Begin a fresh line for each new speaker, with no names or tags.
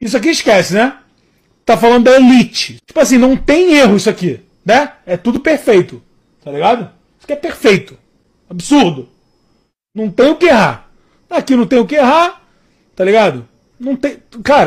Isso aqui esquece, né? Tá falando da elite. Tipo assim, não tem erro isso aqui, né? É tudo perfeito. Tá ligado? Isso aqui é perfeito. Absurdo. Não tem o que errar. Aqui não tem o que errar, tá ligado? Não tem. Cara,